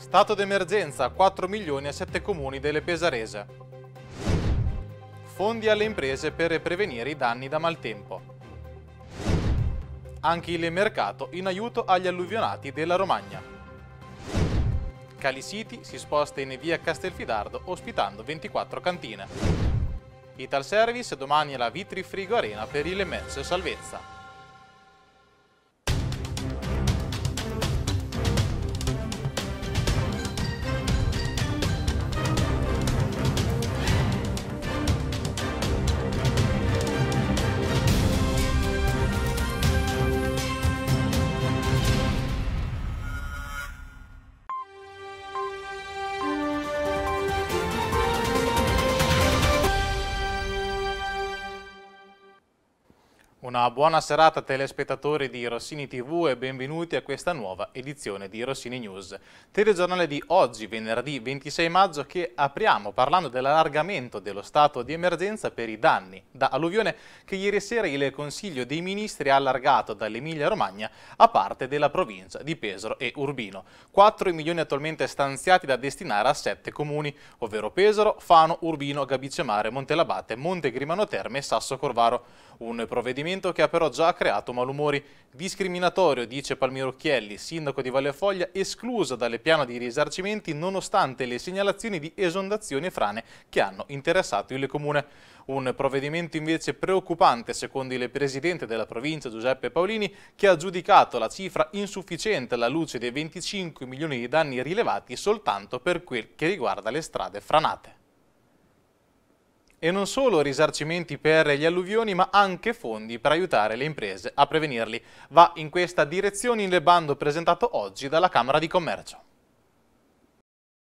Stato d'emergenza 4 milioni a 7 comuni delle Pesarese. Fondi alle imprese per prevenire i danni da maltempo. Anche il mercato in aiuto agli alluvionati della Romagna. Cali City si sposta in via Castelfidardo ospitando 24 cantine. Ital Service domani alla Vitri Frigo Arena per il Mezzo Salvezza. Una buona serata telespettatori di Rossini TV e benvenuti a questa nuova edizione di Rossini News. Telegiornale di oggi, venerdì 26 maggio, che apriamo parlando dell'allargamento dello stato di emergenza per i danni da alluvione che ieri sera il Consiglio dei Ministri ha allargato dall'Emilia Romagna a parte della provincia di Pesaro e Urbino. 4 milioni attualmente stanziati da destinare a 7 comuni, ovvero Pesaro, Fano, Urbino, Gabicemare, Montelabate, Monte Grimano Terme e Sasso Corvaro. Un provvedimento provvedimento che ha però già creato malumori. Discriminatorio, dice Palmiro Chielli, sindaco di Valle Foglia, esclusa dalle piano di risarcimento nonostante le segnalazioni di esondazioni e frane che hanno interessato il comune. Un provvedimento invece preoccupante, secondo il presidente della provincia Giuseppe Paolini, che ha giudicato la cifra insufficiente alla luce dei 25 milioni di danni rilevati soltanto per quel che riguarda le strade franate. E non solo risarcimenti per gli alluvioni, ma anche fondi per aiutare le imprese a prevenirli. Va in questa direzione il bando presentato oggi dalla Camera di Commercio.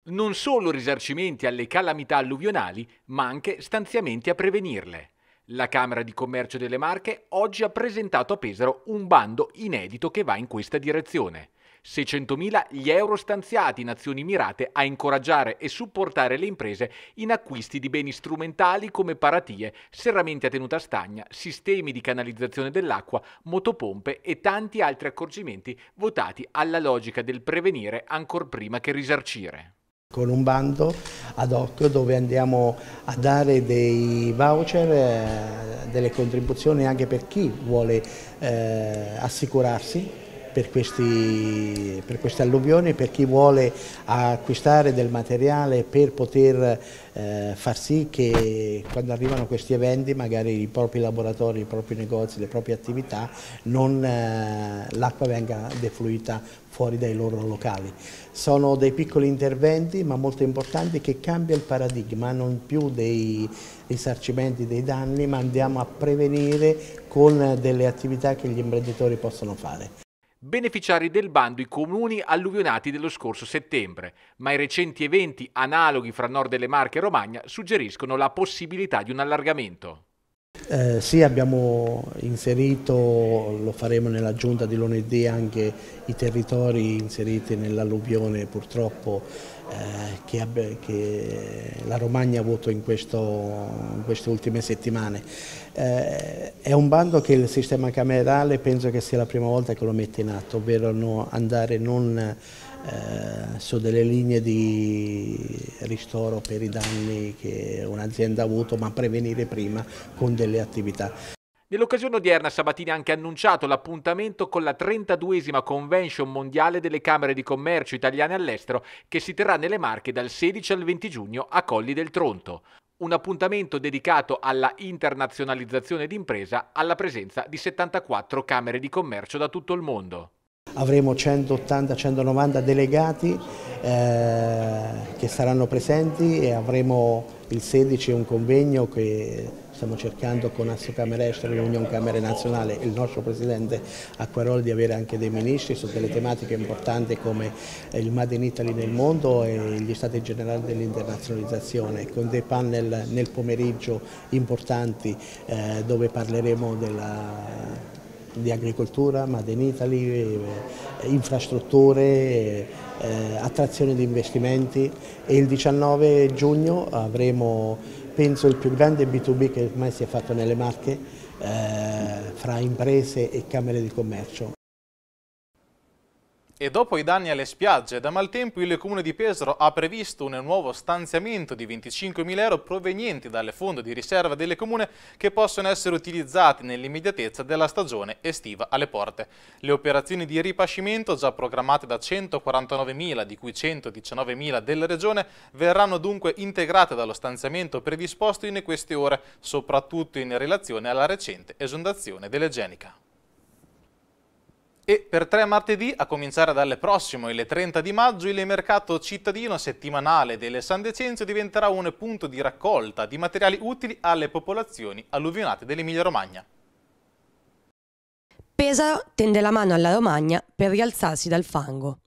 Non solo risarcimenti alle calamità alluvionali, ma anche stanziamenti a prevenirle. La Camera di Commercio delle Marche oggi ha presentato a Pesaro un bando inedito che va in questa direzione. 600.000 gli euro stanziati in azioni mirate a incoraggiare e supportare le imprese in acquisti di beni strumentali come paratie, serramenti a tenuta stagna, sistemi di canalizzazione dell'acqua, motopompe e tanti altri accorgimenti votati alla logica del prevenire ancor prima che risarcire con un bando ad hoc dove andiamo a dare dei voucher, eh, delle contribuzioni anche per chi vuole eh, assicurarsi per, questi, per, queste alluvioni, per chi vuole acquistare del materiale per poter eh, far sì che quando arrivano questi eventi magari i propri laboratori, i propri negozi, le proprie attività, eh, l'acqua venga defluita fuori dai loro locali. Sono dei piccoli interventi ma molto importanti che cambia il paradigma, non più dei risarcimento dei danni ma andiamo a prevenire con delle attività che gli imprenditori possono fare beneficiari del bando i comuni alluvionati dello scorso settembre, ma i recenti eventi analoghi fra Nord delle Marche e Romagna suggeriscono la possibilità di un allargamento. Eh, sì, abbiamo inserito, lo faremo nella giunta di lunedì, anche i territori inseriti nell'alluvione purtroppo eh, che, che, la Romagna ha avuto in, questo, in queste ultime settimane. Eh, è un bando che il sistema camerale penso che sia la prima volta che lo mette in atto, ovvero no, andare non eh, su delle linee di ristoro per i danni che un'azienda ha avuto, ma prevenire prima con delle attività. Nell'occasione odierna Sabatini ha anche annunciato l'appuntamento con la 32esima Convention mondiale delle Camere di Commercio italiane all'estero che si terrà nelle Marche dal 16 al 20 giugno a Colli del Tronto. Un appuntamento dedicato alla internazionalizzazione d'impresa alla presenza di 74 Camere di Commercio da tutto il mondo. Avremo 180-190 delegati eh, che saranno presenti e avremo il 16 un convegno che stiamo cercando con Assocamera Estera e l'Unione Camere Nazionale e il nostro Presidente Acquaroli di avere anche dei ministri su delle tematiche importanti come eh, il Made in Italy nel mondo e gli stati generali dell'internazionalizzazione con dei panel nel pomeriggio importanti eh, dove parleremo della di agricoltura, Made in Italy, eh, infrastrutture, eh, attrazione di investimenti e il 19 giugno avremo penso il più grande B2B che mai si è fatto nelle Marche eh, fra imprese e camere di commercio. E dopo i danni alle spiagge da maltempo, il comune di Pesaro ha previsto un nuovo stanziamento di 25.000 euro provenienti dalle fondo di riserva delle comune che possono essere utilizzati nell'immediatezza della stagione estiva alle porte. Le operazioni di ripascimento, già programmate da 149.000 di cui 119.000 della regione, verranno dunque integrate dallo stanziamento predisposto in queste ore, soprattutto in relazione alla recente esondazione dell'Egenica. E per tre martedì, a cominciare dalle prossime, il 30 di maggio, il mercato cittadino settimanale delle San Decenze diventerà un punto di raccolta di materiali utili alle popolazioni alluvionate dell'Emilia-Romagna. Pesaro tende la mano alla Romagna per rialzarsi dal fango.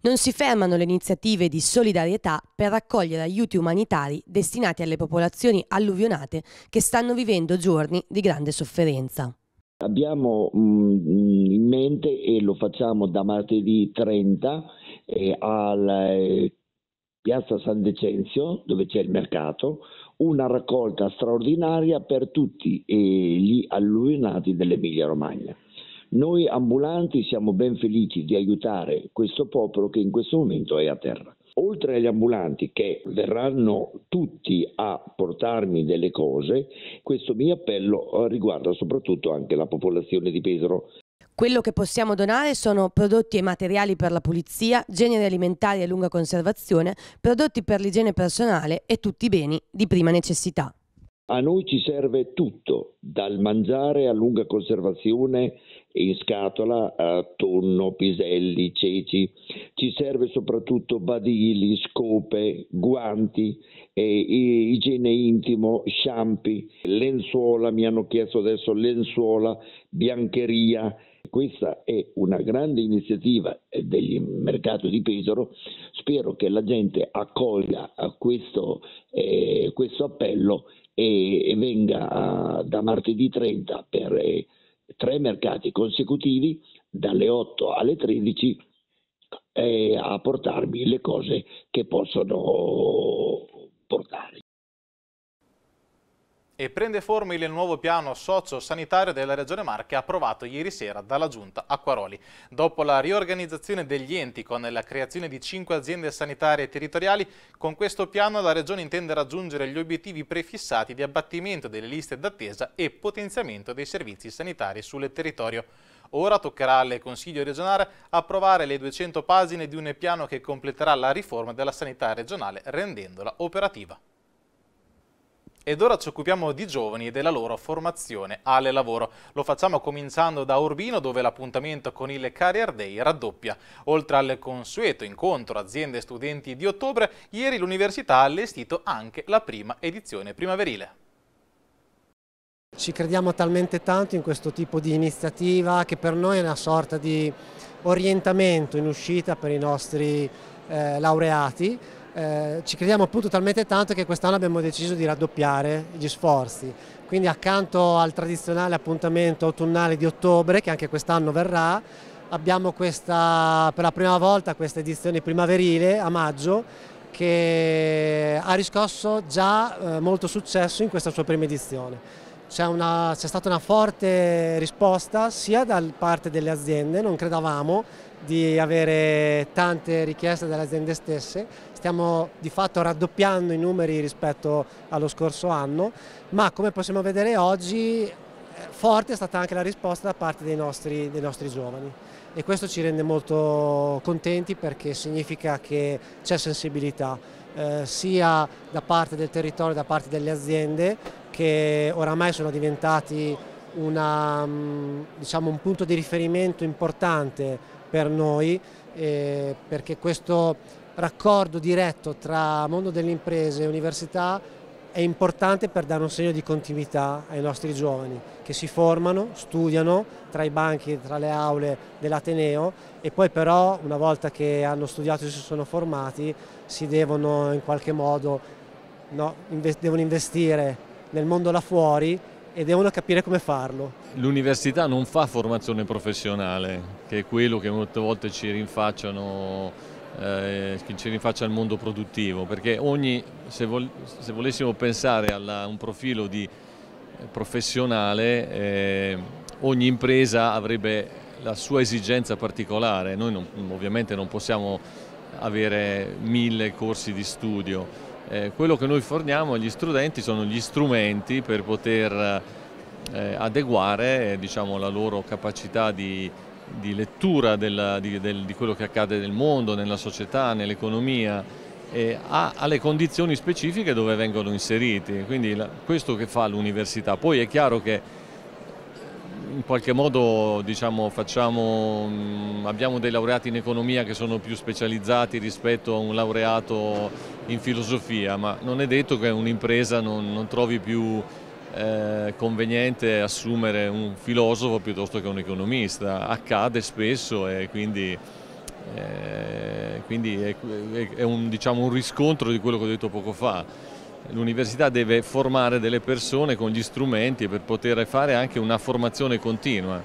Non si fermano le iniziative di solidarietà per raccogliere aiuti umanitari destinati alle popolazioni alluvionate che stanno vivendo giorni di grande sofferenza. Abbiamo mm, in mente e lo facciamo da martedì 30 eh, alla eh, Piazza San Decenzio, dove c'è il mercato, una raccolta straordinaria per tutti eh, gli alluvionati dell'Emilia Romagna. Noi ambulanti siamo ben felici di aiutare questo popolo che in questo momento è a terra oltre agli ambulanti che verranno tutti a portarmi delle cose, questo mio appello eh, riguarda soprattutto anche la popolazione di Pesaro. Quello che possiamo donare sono prodotti e materiali per la pulizia, generi alimentari a lunga conservazione, prodotti per l'igiene personale e tutti i beni di prima necessità. A noi ci serve tutto, dal mangiare a lunga conservazione in scatola a tonno, piselli, ceci. Ci serve soprattutto badili, scope, guanti, eh, igiene intimo, sciampi, lenzuola, mi hanno chiesto adesso lenzuola, biancheria. Questa è una grande iniziativa del mercato di Pesaro, spero che la gente accolga questo, eh, questo appello e, e venga da martedì 30 per eh, tre mercati consecutivi dalle 8 alle 13 eh, a portarmi le cose che possono portare. E prende forma il nuovo piano socio-sanitario della Regione Marche approvato ieri sera dalla Giunta Acquaroli. Dopo la riorganizzazione degli enti con la creazione di cinque aziende sanitarie territoriali, con questo piano la Regione intende raggiungere gli obiettivi prefissati di abbattimento delle liste d'attesa e potenziamento dei servizi sanitari sul territorio. Ora toccherà al Consiglio regionale approvare le 200 pagine di un piano che completerà la riforma della sanità regionale rendendola operativa. Ed ora ci occupiamo di giovani e della loro formazione alle lavoro. Lo facciamo cominciando da Urbino dove l'appuntamento con il Career Day raddoppia. Oltre al consueto incontro aziende e studenti di ottobre, ieri l'università ha allestito anche la prima edizione primaverile. Ci crediamo talmente tanto in questo tipo di iniziativa che per noi è una sorta di orientamento in uscita per i nostri eh, laureati eh, ci crediamo appunto talmente tanto che quest'anno abbiamo deciso di raddoppiare gli sforzi. Quindi accanto al tradizionale appuntamento autunnale di ottobre, che anche quest'anno verrà, abbiamo questa, per la prima volta questa edizione primaverile a maggio che ha riscosso già eh, molto successo in questa sua prima edizione c'è, stata una forte risposta sia da parte delle aziende, non credevamo di avere tante richieste dalle aziende stesse, stiamo di fatto raddoppiando i numeri rispetto allo scorso anno, ma come possiamo vedere oggi eh, forte è stata anche la risposta da parte dei nostri, dei nostri giovani e questo ci rende molto contenti perché significa che c'è sensibilità eh, sia da parte del territorio, da parte delle aziende, che oramai sono diventati una, mm, diciamo, un punto di riferimento importante per noi eh, perché questo raccordo diretto tra mondo delle imprese e università è importante per dare un segno di continuità ai nostri giovani che si formano, studiano tra i banchi, tra le aule dell'Ateneo e poi però una volta che hanno studiato e si sono formati si devono in qualche modo no, invest devono investire nel mondo là fuori e devono capire come farlo. L'università non fa formazione professionale, che è quello che molte volte ci rinfacciano eh, che ci rinfaccia il mondo produttivo, perché ogni, se, vol, se volessimo pensare a un profilo di professionale, eh, ogni impresa avrebbe la sua esigenza particolare, noi non, ovviamente non possiamo avere mille corsi di studio, eh, quello che noi forniamo agli studenti sono gli strumenti per poter eh, adeguare diciamo, la loro capacità di, di lettura della, di, del, di, quello che accade nel mondo, nella società, nell'economia, alle condizioni specifiche dove vengono inseriti. Quindi la, questo che fa l'università. Poi è chiaro che in qualche modo diciamo, facciamo, mm, abbiamo dei laureati in economia che sono più specializzati rispetto a un laureato in filosofia, ma non è detto che un'impresa non, non, trovi più eh, conveniente assumere un filosofo piuttosto che un economista, accade spesso e quindi... Eh, quindi è, è un, diciamo, un riscontro di quello che ho detto poco fa. L'università deve formare delle persone con gli strumenti per poter fare anche una formazione continua.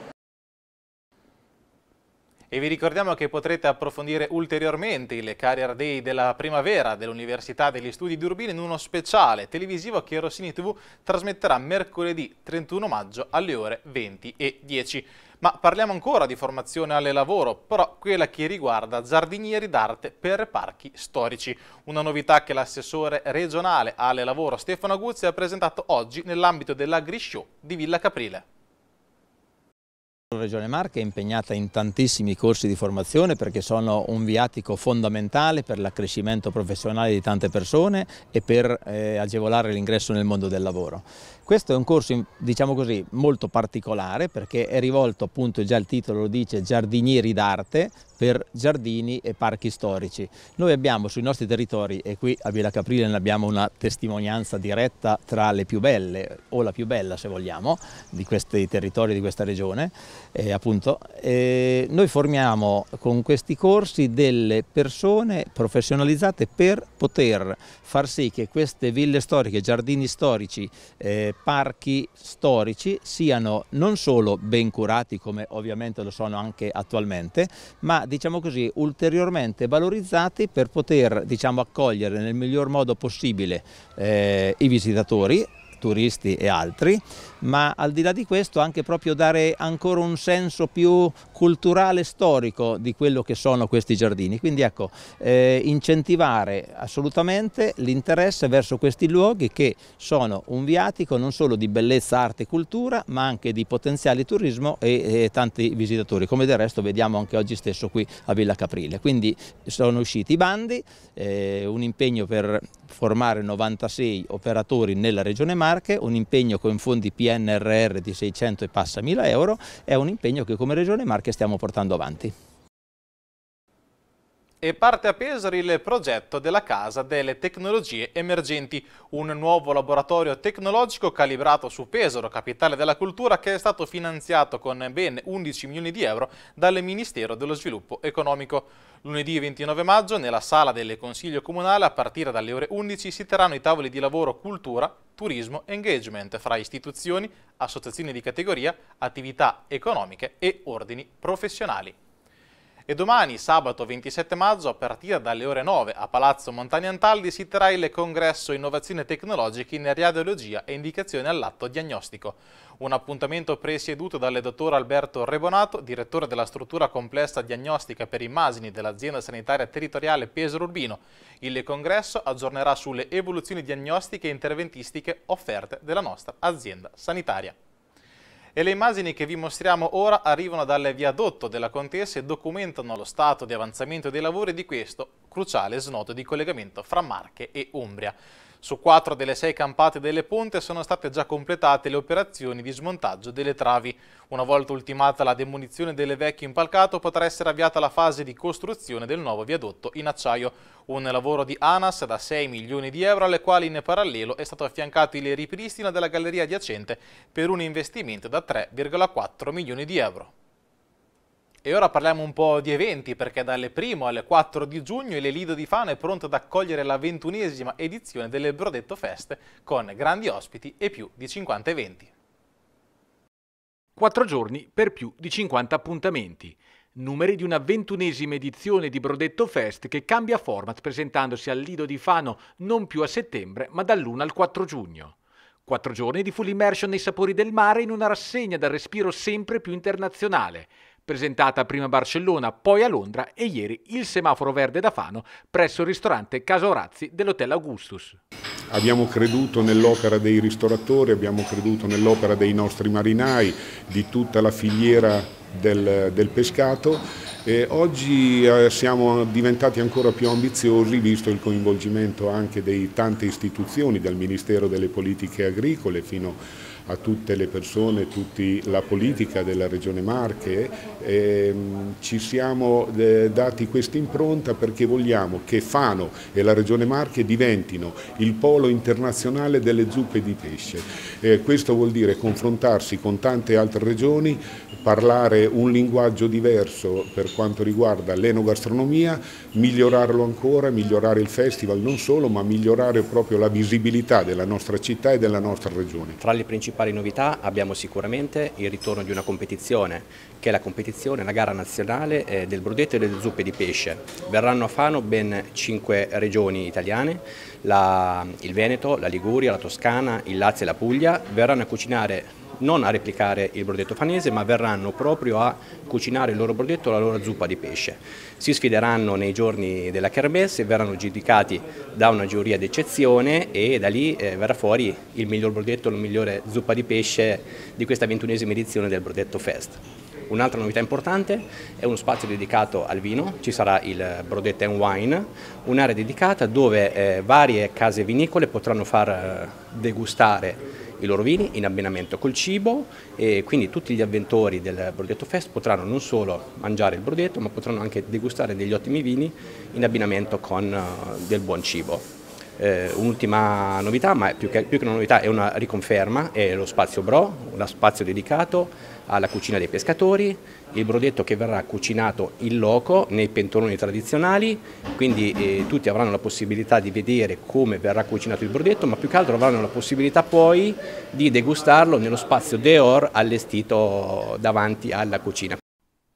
E vi ricordiamo che potrete approfondire ulteriormente il Career Day della primavera dell'Università degli Studi di Urbino in uno speciale televisivo che Rossini TV trasmetterà mercoledì 31 maggio alle ore 20.10. Ma parliamo ancora di formazione alle lavoro, però quella che riguarda giardinieri d'arte per parchi storici. Una novità che l'assessore regionale alle lavoro Stefano Guzzi ha presentato oggi nell'ambito della Grisciò di Villa Caprile. La Regione Marche è impegnata in tantissimi corsi di formazione perché sono un viatico fondamentale per l'accrescimento professionale di tante persone e per eh, agevolare l'ingresso nel mondo del lavoro. Questo è un corso, diciamo così, molto particolare perché è rivolto appunto, già il titolo lo dice, giardinieri d'arte per giardini e parchi storici. Noi abbiamo sui nostri territori, e qui a Villa Caprile ne abbiamo una testimonianza diretta tra le più belle, o la più bella se vogliamo, di questi territori di questa regione, eh, appunto, eh, noi formiamo con questi corsi delle persone professionalizzate per poter far sì che queste ville storiche, giardini storici, eh, parchi storici siano non solo ben curati come ovviamente lo sono anche attualmente, ma diciamo così ulteriormente valorizzati per poter diciamo, accogliere nel miglior modo possibile eh, i visitatori turisti e altri, ma al di là di questo anche proprio dare ancora un senso più culturale, storico di quello che sono questi giardini. Quindi ecco, eh, incentivare assolutamente l'interesse verso questi luoghi che sono un viatico non solo di bellezza, arte e cultura, ma anche di potenziale turismo e, e tanti visitatori, come del resto vediamo anche oggi stesso qui a Villa Caprile. Quindi sono usciti i bandi, eh, un impegno per formare 96 operatori nella Regione Marche, Marche, un impegno con fondi PNRR di 600 e passa mila euro, è un impegno che come Regione Marche stiamo portando avanti. E parte a Pesaro il progetto della Casa delle Tecnologie Emergenti, un nuovo laboratorio tecnologico calibrato su Pesaro, capitale della cultura, che è stato finanziato con ben 11 milioni di euro dal Ministero dello Sviluppo Economico. Lunedì 29 maggio, nella sala del Consiglio Comunale, a partire dalle ore 11, si terranno i tavoli di lavoro Cultura, Turismo e Engagement fra istituzioni, associazioni di categoria, attività economiche e ordini professionali. E domani, sabato 27 maggio, a partire dalle ore 9 a Palazzo Montagnantaldi, si terrà il congresso Innovazione Tecnologica in Radiologia e Indicazione all'Atto Diagnostico. Un appuntamento presieduto dal dottor Alberto Rebonato, direttore della struttura complessa diagnostica per immagini dell'azienda sanitaria territoriale Pesaro Urbino. Il congresso aggiornerà sulle evoluzioni diagnostiche e interventistiche offerte della nostra azienda sanitaria e le immagini che vi mostriamo ora arrivano dal viadotto della Contessa e documentano lo stato di avanzamento dei lavori di questo cruciale snodo di collegamento fra Marche e Umbria. Su quattro delle sei campate delle ponte sono state già completate le operazioni di smontaggio delle travi. Una volta ultimata la demolizione delle vecchie impalcato potrà essere avviata la fase di costruzione del nuovo viadotto in acciaio. Un lavoro di ANAS da 6 milioni di euro alle quali in parallelo è stato affiancato il ripristino della galleria adiacente per un investimento da 3,4 milioni di euro. E ora parliamo un po' di eventi perché dalle 1 alle 4 di giugno l'Elido di Fano è pronto ad accogliere la ventunesima edizione delle Brodetto Fest con grandi ospiti e più di 50 eventi. Quattro giorni per più di 50 appuntamenti. Numeri di una ventunesima edizione di Brodetto Fest che cambia format presentandosi al Lido di Fano non più a settembre ma dall'1 al 4 giugno. Quattro giorni di full immersion nei sapori del mare in una rassegna dal respiro sempre più internazionale presentata prima a Barcellona, poi a Londra e ieri il semaforo verde da Fano presso il ristorante Casa Orazzi dell'Hotel Augustus. Abbiamo creduto nell'opera dei ristoratori, abbiamo creduto nell'opera dei nostri marinai, di tutta la filiera del, del pescato e oggi eh, siamo diventati ancora più ambiziosi visto il coinvolgimento anche di tante istituzioni, dal Ministero delle Politiche Agricole fino a a tutte le persone, tutti, la politica della Regione Marche, ehm, ci siamo eh, dati questa impronta perché vogliamo che Fano e la Regione Marche diventino il polo internazionale delle zuppe di pesce. Eh, questo vuol dire confrontarsi con tante altre regioni, parlare un linguaggio diverso per quanto riguarda l'enogastronomia, migliorarlo ancora, migliorare il festival non solo, ma migliorare proprio la visibilità della nostra città e della nostra regione. Fra le principali principali novità abbiamo sicuramente il ritorno di una competizione, che è la competizione, la gara nazionale eh, del brudetto e delle zuppe di pesce. Verranno a Fano ben cinque regioni italiane, la, il Veneto, la Liguria, la Toscana, il Lazio e la Puglia, verranno a cucinare non a replicare il brodetto fanese ma verranno proprio a cucinare il loro brodetto, la loro zuppa di pesce. Si sfideranno nei giorni della kermesse, verranno giudicati da una giuria d'eccezione e da lì eh, verrà fuori il miglior brodetto, la migliore zuppa di pesce di questa ventunesima edizione del Brodetto Fest. Un'altra novità importante è uno spazio dedicato al vino, ci sarà il Brodette and Wine, un'area dedicata dove eh, varie case vinicole potranno far eh, degustare i loro vini in abbinamento col cibo e quindi tutti gli avventori del Brodetto Fest potranno non solo mangiare il Brodetto ma potranno anche degustare degli ottimi vini in abbinamento con eh, del buon cibo. Eh, un'ultima novità, ma più che, più che, una novità è una riconferma, è lo spazio Bro, uno spazio dedicato alla cucina dei pescatori, il brodetto che verrà cucinato in loco nei pentoloni tradizionali, quindi eh, tutti avranno la possibilità di vedere come verrà cucinato il brodetto, ma più che altro avranno la possibilità poi di degustarlo nello spazio Deor allestito davanti alla cucina.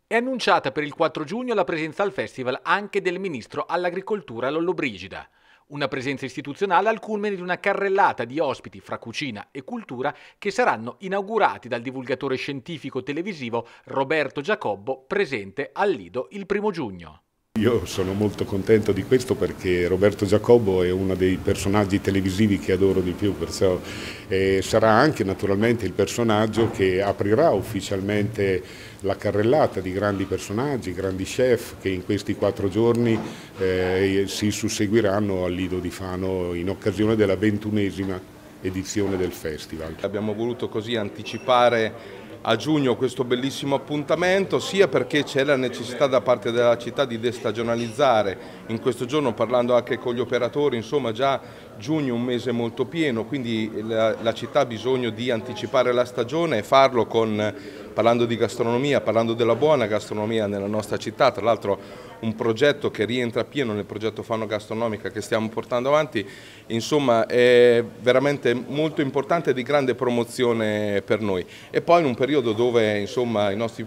È annunciata per il 4 giugno la presenza al festival anche del ministro all'agricoltura Lollobrigida. Una presenza istituzionale al culmine di una carrellata di ospiti fra cucina e cultura che saranno inaugurati dal divulgatore scientifico televisivo Roberto Giacobbo presente al Lido il primo giugno. Io sono molto contento di questo perché Roberto Giacobbo è uno dei personaggi televisivi che adoro di più, perciò eh, sarà anche naturalmente il personaggio che aprirà ufficialmente la carrellata di grandi personaggi, grandi chef che in questi quattro giorni eh, si susseguiranno al Lido di Fano in occasione della ventunesima edizione del festival. Abbiamo voluto così anticipare a giugno questo bellissimo appuntamento sia perché c'è la necessità da parte della città di destagionalizzare in questo giorno parlando anche con gli operatori, insomma già giugno è un mese molto pieno, quindi la, la città ha bisogno di anticipare la stagione e farlo con, parlando di gastronomia, parlando della buona gastronomia nella nostra città, tra l'altro un progetto che rientra pieno nel progetto Fano Gastronomica che stiamo portando avanti, insomma è veramente molto importante e di grande promozione per noi. E poi in un periodo dove insomma, i nostri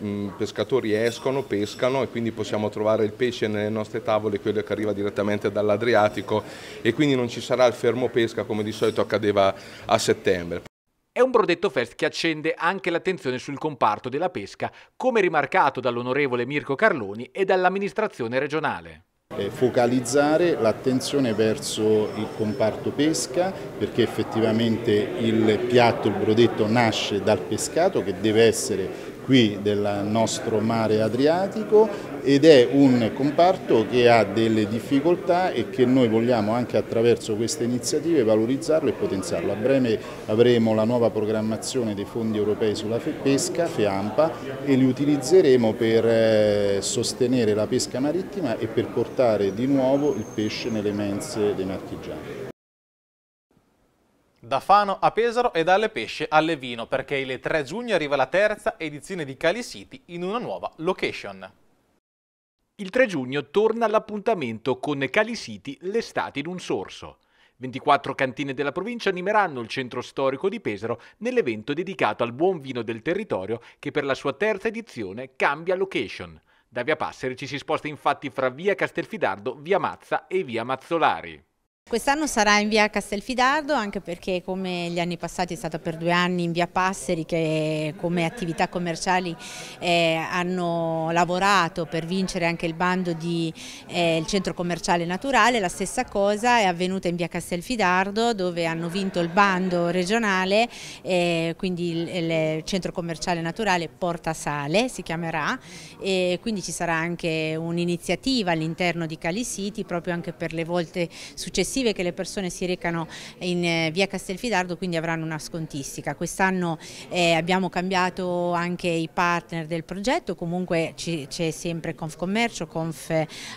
mh, mm, pescatori escono, pescano e quindi possiamo trovare il pesce nelle nostre tavole, quello che arriva direttamente dall'Adriatico e quindi non ci sarà il fermo pesca come di solito accadeva a settembre. È un Brodetto Fest che accende anche l'attenzione sul comparto della pesca, come rimarcato dall'onorevole Mirko Carloni e dall'amministrazione regionale focalizzare l'attenzione verso il comparto pesca perché effettivamente il piatto, il brodetto nasce dal pescato che deve essere qui del nostro mare Adriatico ed è un comparto che ha delle difficoltà e che noi vogliamo anche attraverso queste iniziative valorizzarlo e potenziarlo. A breve avremo la nuova programmazione dei fondi europei sulla pesca, FEAMPA, e li utilizzeremo per eh, sostenere la pesca marittima e per portare di nuovo il pesce nelle mense dei marchigiani. Da Fano a Pesaro e dalle pesce alle vino perché il 3 giugno arriva la terza edizione di Cali City in una nuova location. Il 3 giugno torna l'appuntamento con Cali City l'estate in un sorso. 24 cantine della provincia animeranno il centro storico di Pesaro nell'evento dedicato al buon vino del territorio che per la sua terza edizione cambia location. Da Via Passeri ci si sposta infatti fra Via Castelfidardo, Via Mazza e Via Mazzolari. Quest'anno sarà in via Castelfidardo anche perché come gli anni passati è stata per due anni in via Passeri che come attività commerciali eh, hanno lavorato per vincere anche il bando del eh, centro commerciale naturale, la stessa cosa è avvenuta in via Castelfidardo dove hanno vinto il bando regionale, eh, quindi il, il, centro commerciale naturale Porta Sale si chiamerà e quindi ci sarà anche un'iniziativa all'interno di Cali City proprio anche per le volte successive successive che le persone si recano in eh, via Castelfidardo quindi avranno una scontistica. Quest'anno eh, abbiamo cambiato anche i partner del progetto, comunque c'è sempre Confcommercio, Conf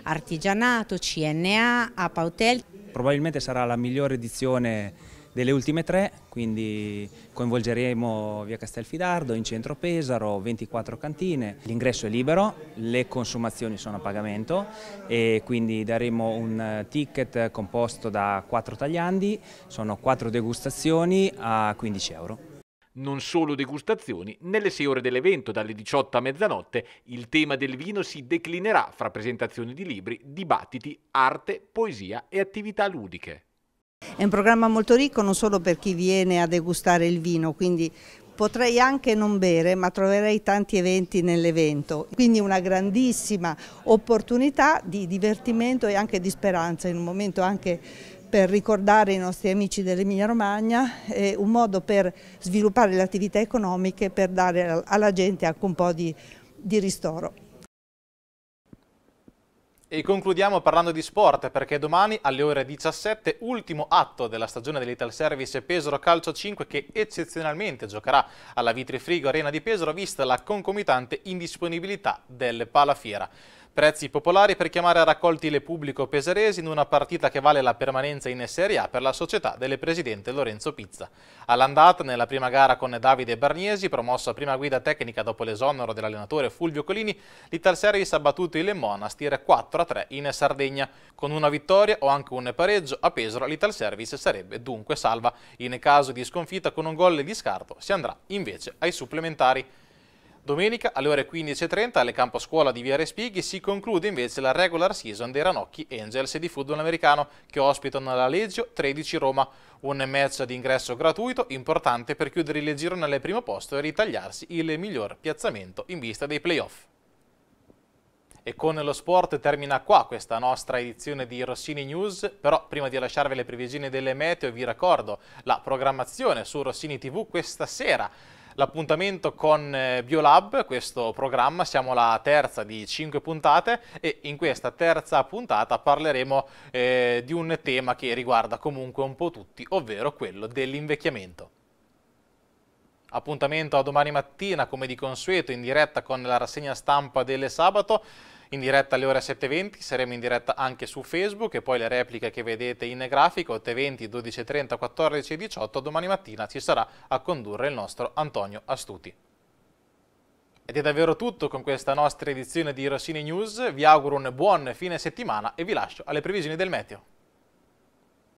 Artigianato, CNA, APA Hotel. Probabilmente sarà la migliore edizione delle ultime tre, quindi coinvolgeremo via Castelfidardo, in centro Pesaro, 24 cantine, l'ingresso è libero, le consumazioni sono a pagamento e quindi daremo un ticket composto da quattro tagliandi, sono quattro degustazioni a 15 euro non solo degustazioni, nelle sei ore dell'evento, dalle 18 a mezzanotte, il tema del vino si declinerà fra presentazioni di libri, dibattiti, arte, poesia e attività ludiche. È un programma molto ricco non solo per chi viene a degustare il vino, quindi potrei anche non bere, ma troverei tanti eventi nell'evento. Quindi una grandissima opportunità di divertimento e anche di speranza in un momento anche per ricordare i nostri amici dell'Emilia Romagna, eh, un modo per sviluppare le attività economiche, per dare alla gente anche un po' di, di ristoro. E concludiamo parlando di sport perché domani alle ore 17 ultimo atto della stagione dell'Ital Service Pesaro Calcio 5 che eccezionalmente giocherà alla Vitrifrigo Arena di Pesaro vista la concomitante indisponibilità del Palafiera. Prezzi popolari per chiamare a raccolti le pubblico peseresi in una partita che vale la permanenza in Serie A per la società delle presidente Lorenzo Pizza. All'andata nella prima gara con Davide Barniesi, promosso a prima guida tecnica dopo l'esonero dell'allenatore Fulvio Colini, l'Ital Service ha battuto il Lemmona Stier 4-3 in Sardegna. Con una vittoria o anche un pareggio a Pesaro l'Ital Service sarebbe dunque salva. In caso di sconfitta con un gol di scarto si andrà invece ai supplementari. Domenica alle ore 15.30 alle campo scuola di Viare Spighi si conclude invece la regular season dei Ranocchi Angels di football americano che ospitano la Legio 13 Roma. Un match di ingresso gratuito importante per chiudere il girone al primo posto e ritagliarsi il miglior piazzamento in vista dei playoff. E con lo sport termina qua questa nostra edizione di Rossini News, però prima di lasciarvi le previsioni delle meteo vi ricordo la programmazione su Rossini TV questa sera l'appuntamento con eh, Biolab, questo programma, siamo alla terza di cinque puntate e in questa terza puntata parleremo eh, di un tema che riguarda comunque un po' tutti, ovvero quello dell'invecchiamento. Appuntamento a domani mattina, come di consueto, in diretta con la rassegna stampa del sabato in diretta alle ore 7.20, saremo in diretta anche su Facebook e poi le repliche che vedete in grafico 8.20, 12.30, 14.18, domani mattina ci sarà a condurre il nostro Antonio Astuti. Ed è davvero tutto con questa nostra edizione di Rossini News, vi auguro un buon fine settimana e vi lascio alle previsioni del meteo.